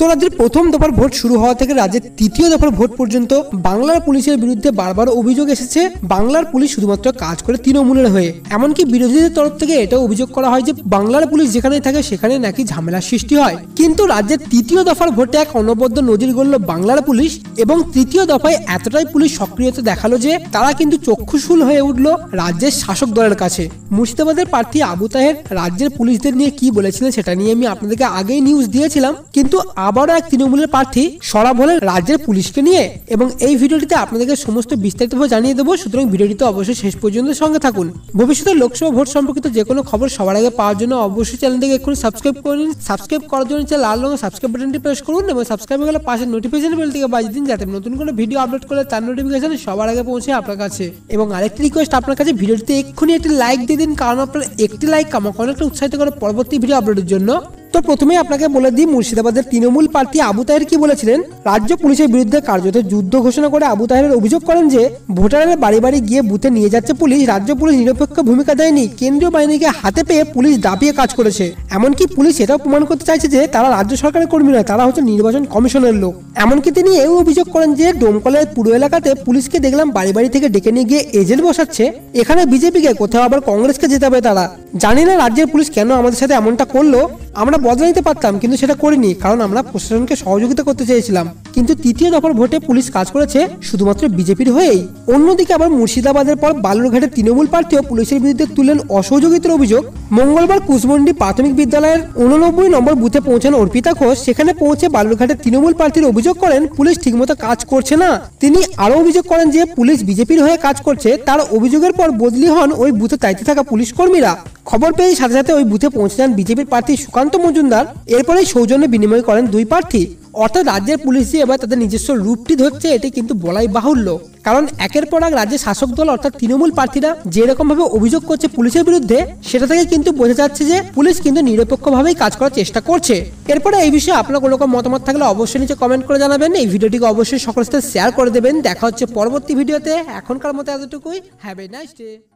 তো রাজ্যের প্রথম দফার ভোট শুরু হওয়া থেকে রাজ্যের তৃতীয় দফার ভোট পর্যন্ত বাংলার পুলিশের বিরুদ্ধে বারবার অভিযোগ এসেছে বাংলার পুলিশ শুধুমাত্র কাজ করে তৃণমূলের হয়ে এমনকি বিরোধীদের তরফ থেকে এটাও অভিযোগ করা হয় যে বাংলার পুলিশ যেখানে থাকে সেখানে নাকি ঝামেলার সৃষ্টি হয় কিন্তু রাজ্যের তৃতীয় দফার ভোটে এক অনবদ্য নজির গড়ল বাংলার পুলিশ এবং তৃতীয় দফায় এতটাই পুলিশ সক্রিয়তা দেখালো যে তারা কিন্তু চক্ষুশূল হয়ে উঠল রাজ্যের শাসক দলের কাছে মুর্শিদাবাদের প্রার্থী আবু তাহের রাজ্যের পুলিশদের নিয়ে কি বলেছিলেন সেটা নিয়ে আমি আপনাদেরকে আগেই নিউজ দিয়েছিলাম কিন্তু আবারও এক তৃণমূলের প্রার্থী সরাব হলেন রাজ্যের পুলিশকে নিয়ে এবং এই ভিডিওটিতে আপনাদেরকে সমস্ত বিস্তারিতভাবে জানিয়ে দেবো সুতরাং ভিডিওটিতে অবশ্যই শেষ পর্যন্ত সঙ্গে থাকুন ভবিষ্যতে লোকসভা ভোট সম্পর্কিত যে কোনো খবর সবার আগে পাওয়ার জন্য অবশ্যই চ্যানেলটিকে এক্ষুনি সাবস্ক্রাইব করে নিন সাবস্ক্রাইব করার জন্য লাল রঙের সাবস্ক্রাইব বাটনটি প্রেস করুন এবং সাবস্ক্রাইব গেলে পাশে নোটিফিকেশন বেলটিকে থেকে বাজিয়ে দিন যাতে নতুন কোনো ভিডিও আপলোড করলে তার নোটিফিকেশন সবার আগে পৌঁছে আপনার কাছে এবং আরেকটি রিকোয়েস্ট আপনার কাছে ভিডিওটিতে এক্ষুনি একটি লাইক দিয়ে দিন কারণ আপনার একটি লাইক আমাকে অনেকটা উৎসাহিত করে পরবর্তী ভিডিও আপলোডের জন্য তো প্রথমে আপনাকে বলে দিই মুর্শিদাবাদের তৃণমূল প্রার্থী আবু তাহের কি বলেছিলেন রাজ্য পুলিশের বিরুদ্ধে কার্যত যুদ্ধ ঘোষণা করে আবু তাহের অভিযোগ করেন যে ভোটারের বাড়ি বাড়ি গিয়ে বুথে নিয়ে যাচ্ছে পুলিশ রাজ্য পুলিশ নিরপেক্ষ ভূমিকা দেয়নি কেন্দ্রীয় বাহিনীকে হাতে পেয়ে পুলিশ দাপিয়ে কাজ করেছে এমনকি পুলিশ এটাও প্রমাণ করতে চাইছে যে তারা রাজ্য সরকারের কর্মী নয় তারা হচ্ছে নির্বাচন কমিশনের লোক এমনকি তিনি এও অভিযোগ করেন যে ডোমকলের পুরো এলাকাতে পুলিশকে দেখলাম বাড়ি বাড়ি থেকে ডেকে নিয়ে গিয়ে এজেন্ট বসাচ্ছে এখানে বিজেপিকে কোথাও আবার কংগ্রেসকে যেতে হবে তারা জানি না রাজ্যের পুলিশ কেন আমাদের সাথে এমনটা করলো আমরা বদলে নিতে পারতাম কিন্তু সেটা করিনি কারণ আমরা প্রশাসনকে সহযোগিতা করতে চেয়েছিলাম কিন্তু তৃতীয় দফার ভোটে পুলিশ কাজ করেছে শুধুমাত্র বিজেপির হয়েই অন্যদিকে আবার মুর্শিদাবাদের পর বালুরঘাটের তৃণমূল প্রার্থীও পুলিশের বিরুদ্ধে তুলেন অসহযোগিতার অভিযোগ মঙ্গলবার কুচমন্ডি প্রাথমিক বিদ্যালয়ের উননব্বই নম্বর বুথে পৌঁছান অর্পিতা ঘোষ সেখানে পৌঁছে বালুরঘাটের তৃণমূল প্রার্থীর অভিযোগ করেন পুলিশ ঠিকমতো কাজ করছে না তিনি আরও অভিযোগ করেন যে পুলিশ বিজেপির হয়ে কাজ করছে তার অভিযোগের পর বদলি হন ওই বুথে দায়িত্বে থাকা পুলিশ কর্মীরা খবর পেয়ে সাথে সাথে ওই বুথে পৌঁছে যান বিজেপির প্রার্থী সুকান্ত সুকান্ত মজুমদার এরপরেই সৌজন্য বিনিময় করেন দুই প্রার্থী অর্থাৎ রাজ্যের পুলিশই এবার তাদের নিজস্ব রূপটি ধরছে এটি কিন্তু বলাই বাহুল্য কারণ একের পর এক রাজ্যের শাসক দল অর্থাৎ তৃণমূল প্রার্থীরা যেরকম ভাবে অভিযোগ করছে পুলিশের বিরুদ্ধে সেটা থেকে কিন্তু বোঝা যাচ্ছে যে পুলিশ কিন্তু নিরপেক্ষভাবেই কাজ করার চেষ্টা করছে এরপরে এই বিষয়ে আপনার কোনো রকম মতামত থাকলে অবশ্যই নিচে কমেন্ট করে জানাবেন এই ভিডিওটিকে অবশ্যই সকলের সাথে শেয়ার করে দেবেন দেখা হচ্ছে পরবর্তী ভিডিওতে এখনকার মতো এতটুকুই হ্যাভ এ নাইস ডে